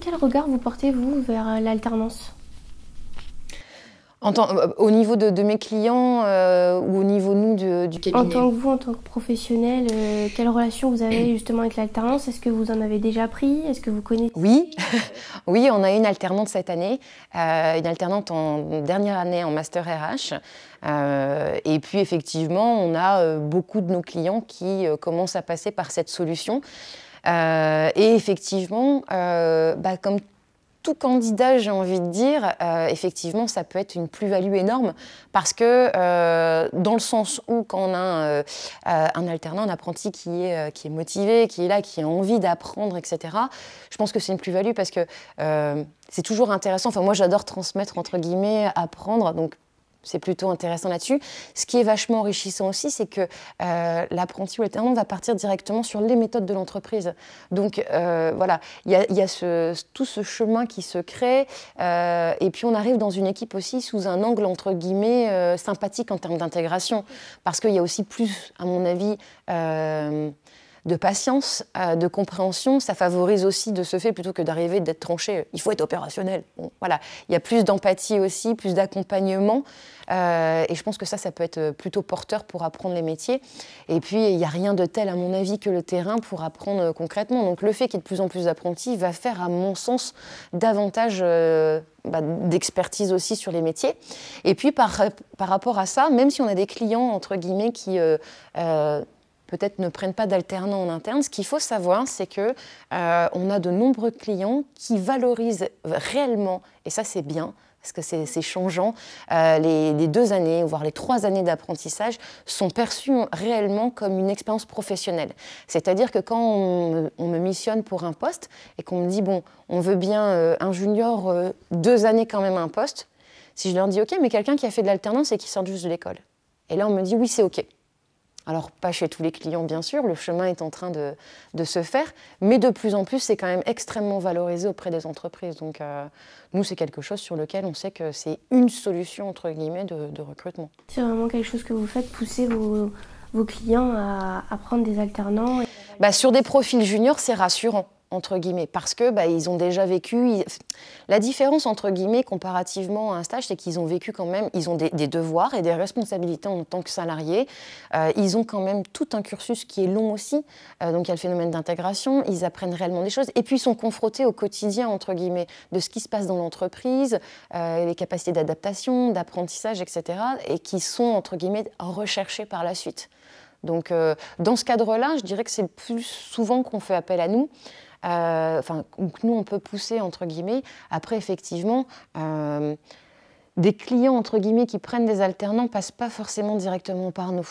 quel regard vous portez-vous vers euh, l'alternance euh, au niveau de, mes clients euh, ou au niveau nous du cabinet. En tant que vous, en tant que professionnel, quelle relation vous avez justement avec l'alternance Est-ce que vous en avez déjà pris Est-ce que vous connaissez Oui, oui, on a une alternante cette année, une alternante en dernière année en master RH. et puis effectivement, on a beaucoup de nos clients qui commencent à passer par cette solution. Euh, et effectivement, euh, bah, comme tout candidat, j'ai envie de dire, euh, effectivement, ça peut être une plus-value énorme parce que dans le sens où quand on a un, un alternant, un apprenti qui est, qui est motivé, qui est là, qui a envie d'apprendre, etc., je pense que c'est une plus-value parce que c'est toujours intéressant. Enfin, moi, j'adore transmettre, entre guillemets, apprendre. Donc, c'est plutôt intéressant là-dessus. Ce qui est vachement enrichissant aussi, c'est que euh, l'apprenti ou va partir directement sur les méthodes de l'entreprise. Donc euh, voilà, il y a, tout ce chemin qui se crée, euh, et puis on arrive dans une équipe aussi sous un angle entre guillemets sympathique en termes d'intégration, parce qu'il y a aussi plus, à mon avis de patience, euh, de compréhension, ça favorise aussi de ce fait plutôt que d'arriver d'être tranché. Euh, il faut être opérationnel. voilà, il y a plus d'empathie aussi, plus d'accompagnement, euh, et je pense que ça, ça peut être plutôt porteur pour apprendre les métiers. Et puis il n'y a rien de tel, à mon avis, que le terrain pour apprendre concrètement. Donc le fait qu'il y ait de plus en plus d'apprentis va faire, à mon sens, davantage bah, d'expertise aussi sur les métiers. Et puis par, par rapport à ça, même si on a des clients entre guillemets qui peut-être ne prennent pas d'alternants en interne. Ce qu'il faut savoir, c'est que euh, on a de nombreux clients qui valorisent réellement, et ça c'est bien, parce que c'est changeant, euh, les, deux années, voire les trois années d'apprentissage sont perçues réellement comme une expérience professionnelle. C'est-à-dire que quand on, me missionne pour un poste et qu'on me dit, bon, on veut bien euh, un junior, deux années quand même un poste, si je leur dis, OK, mais quelqu'un qui a fait de l'alternance et qui sort juste de l'école. Et là, on me dit, oui, c'est OK. Alors, pas chez tous les clients, bien sûr, le chemin est en train de, de se faire, mais de plus en plus, c'est quand même extrêmement valorisé auprès des entreprises. Donc, euh, nous, c'est quelque chose sur lequel on sait que c'est une solution, entre guillemets, de, recrutement. C'est vraiment quelque chose que vous faites, pousser vos, vos clients à, à, prendre des alternants bah, Sur des profils juniors, c'est rassurant entre guillemets, parce que bah, ils ont déjà vécu. La différence entre guillemets comparativement à un stage, c'est qu'ils ont vécu quand même. Ils ont des, devoirs et des responsabilités en tant que salariés. Euh, ils ont quand même tout un cursus qui est long aussi. Euh, donc il y a le phénomène d'intégration. Ils apprennent réellement des choses. Et puis ils sont confrontés au quotidien entre guillemets de ce qui se passe dans l'entreprise, euh, les capacités d'adaptation, d'apprentissage, etc. Et qui sont entre guillemets recherchés par la suite. Donc dans ce cadre-là, je dirais que c'est plus souvent qu'on fait appel à nous. Euh, enfin, que nous, on peut pousser, entre guillemets. Après, effectivement, euh, des clients, entre guillemets, qui prennent des alternants passent pas forcément directement par nous.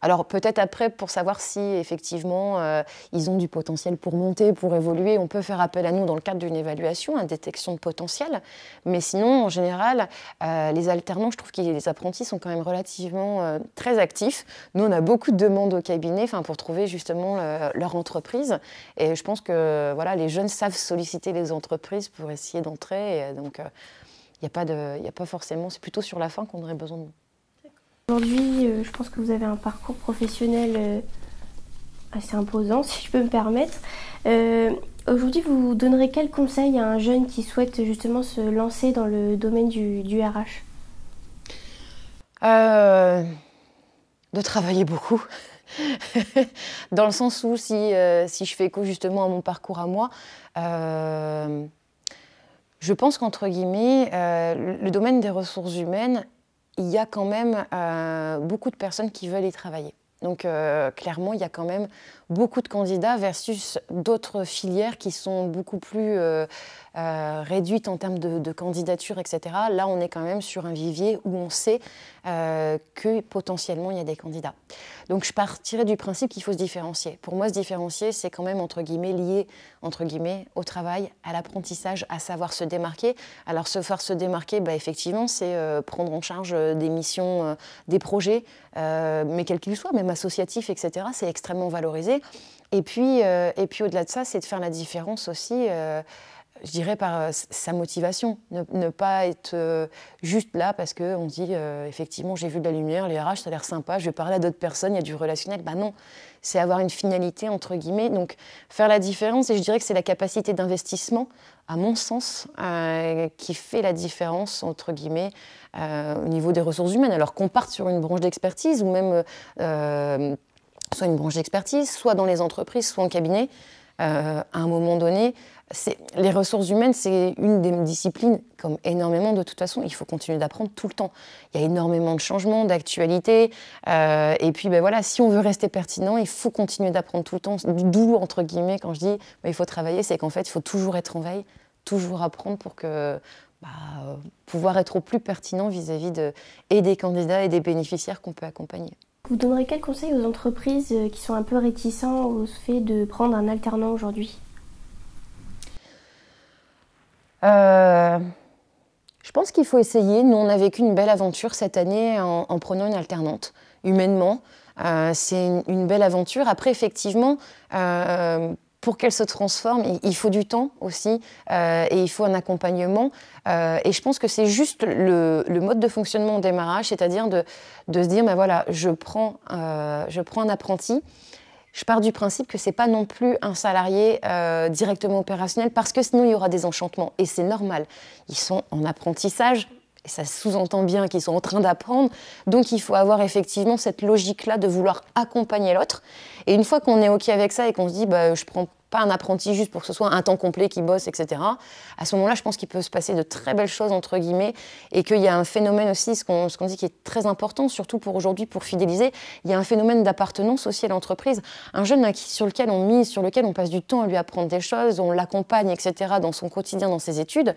Alors peut-être après, pour savoir si effectivement euh, ils ont du potentiel pour monter, pour évoluer, on peut faire appel à nous dans le cadre d'une évaluation, à hein, détection de potentiel. Mais sinon, en général, euh, les alternants, je trouve que les apprentis sont quand même relativement euh, très actifs. Nous, on a beaucoup de demandes au cabinet pour trouver justement leur entreprise. Et je pense que voilà, les jeunes savent solliciter les entreprises pour essayer d'entrer. Donc il n'y a, pas a pas forcément, c'est plutôt sur la fin qu'on aurait besoin de nous. Aujourd'hui, euh, je pense que vous avez un parcours professionnel euh, assez imposant, si je peux me permettre. Euh, aujourd'hui, vous donnerez quel conseil à un jeune qui souhaite justement se lancer dans le domaine du, RH De travailler beaucoup. dans le sens où, si, si, je fais écho justement à mon parcours à moi, je pense qu'entre guillemets, le domaine des ressources humaines il y a quand même euh, beaucoup de personnes qui veulent y travailler. Donc euh, clairement, il y a quand même beaucoup de candidats versus d'autres filières qui sont beaucoup plus euh, euh, réduites en termes de, de candidatures, etc. Là, on est quand même sur un vivier où on sait que potentiellement il y a des candidats. Donc je partirais du principe qu'il faut se différencier. Pour moi, se différencier, c'est quand même entre guillemets lié entre guillemets au travail, à l'apprentissage, à savoir se démarquer. Alors se faire se démarquer, bah, effectivement, c'est prendre en charge des missions, des projets, mais quels qu'ils soient, même associatif, etc. C'est extrêmement valorisé. Et puis, euh, et puis au-delà de ça, c'est de faire la différence aussi euh, je dirais par euh, sa motivation, ne, pas être euh, juste là parce qu'on se dit euh, effectivement j'ai vu de la lumière, les RH ça a l'air sympa, je vais parler à d'autres personnes, il y a du relationnel. Ben non, c'est avoir une finalité entre guillemets, donc faire la différence et je dirais que c'est la capacité d'investissement, à mon sens, qui fait la différence entre guillemets au niveau des ressources humaines. Alors qu'on parte sur une branche d'expertise ou même soit une branche d'expertise, soit dans les entreprises, soit en cabinet, à un moment donné, les ressources humaines, c'est une des disciplines, comme énormément de toute façon, il faut continuer d'apprendre tout le temps. Il y a énormément de changements, d'actualités. Euh, et puis, ben voilà, si on veut rester pertinent, il faut continuer d'apprendre tout le temps. D'où, entre guillemets, quand je dis ben, il faut travailler, c'est qu'en fait, il faut toujours être en veille, toujours apprendre pour que bah, pouvoir être au plus pertinent vis-à-vis de, et des candidats et des bénéficiaires qu'on peut accompagner. Vous donnerez quel conseil aux entreprises euh, qui sont un peu réticentes au fait de prendre un alternant aujourd'hui euh, je pense qu'il faut essayer. Nous, on a vécu une belle aventure cette année en, prenant une alternante, humainement. Euh, c'est une, belle aventure. Après, effectivement, euh, pour qu'elle se transforme, il faut du temps aussi et il faut un accompagnement. et je pense que c'est juste le, mode de fonctionnement au démarrage, c'est-à-dire de, se dire, ben voilà, je prends, je prends un apprenti, je pars du principe que ce n'est pas non plus un salarié euh, directement opérationnel parce que sinon il y aura des enchantements et c'est normal. Ils sont en apprentissage et ça sous-entend bien qu'ils sont en train d'apprendre. Donc il faut avoir effectivement cette logique-là de vouloir accompagner l'autre. Et une fois qu'on est OK avec ça et qu'on se dit bah, je prends pas un apprenti juste pour que ce soit un temps complet qui bosse, etc. À ce moment-là, je pense qu'il peut se passer de très belles choses, entre guillemets, et qu'il y a un phénomène aussi, ce qu'on dit qui est très important, surtout pour aujourd'hui, pour fidéliser, il y a un phénomène d'appartenance aussi à l'entreprise. Un jeune sur lequel on mise, sur lequel on passe du temps à lui apprendre des choses, on l'accompagne, etc., dans son quotidien, dans ses études,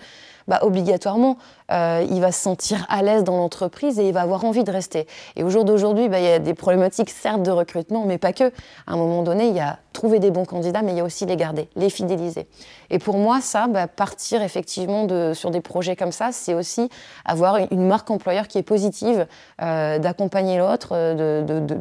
bah, obligatoirement, euh, il va se sentir à l'aise dans l'entreprise et il va avoir envie de rester. Et au jour d'aujourd'hui, bah, il y a des problématiques, certes, de recrutement, mais pas que. À un moment donné, il y a trouver des bons candidats, mais il y a aussi les garder, les fidéliser. Et pour moi, ça, bah, partir effectivement de, sur des projets comme ça, c'est aussi avoir une, marque employeur qui est positive, euh, d'accompagner l'autre, euh, de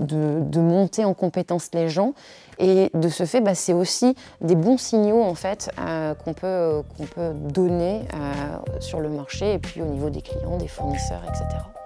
de, monter en compétence les gens. Et de ce fait, bah, c'est aussi des bons signaux en fait euh, qu'on peut, euh, qu'on peut donner euh, sur le marché et puis au niveau des clients, des fournisseurs, etc.